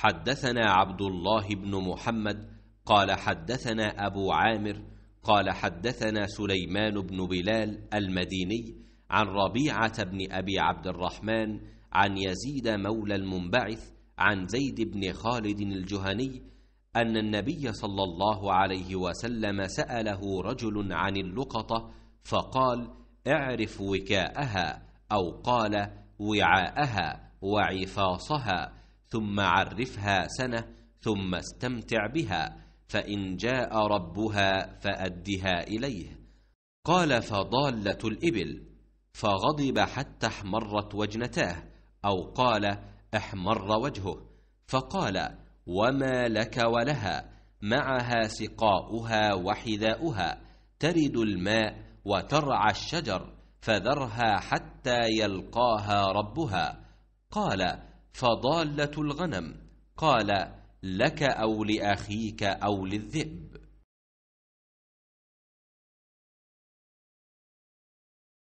حدثنا عبد الله بن محمد قال حدثنا أبو عامر قال حدثنا سليمان بن بلال المديني عن ربيعة بن أبي عبد الرحمن عن يزيد مولى المنبعث عن زيد بن خالد الجهني أن النبي صلى الله عليه وسلم سأله رجل عن اللقطة فقال اعرف وكاءها أو قال وعاءها وعفاصها ثم عرفها سنة ثم استمتع بها فإن جاء ربها فأدها إليه قال فضالة الإبل فغضب حتى احمرت وجنتاه أو قال احمر وجهه فقال وما لك ولها معها سقاؤها وحذاؤها ترد الماء وترعى الشجر فذرها حتى يلقاها ربها قال فضالة الغنم قال لك أو لأخيك أو للذئب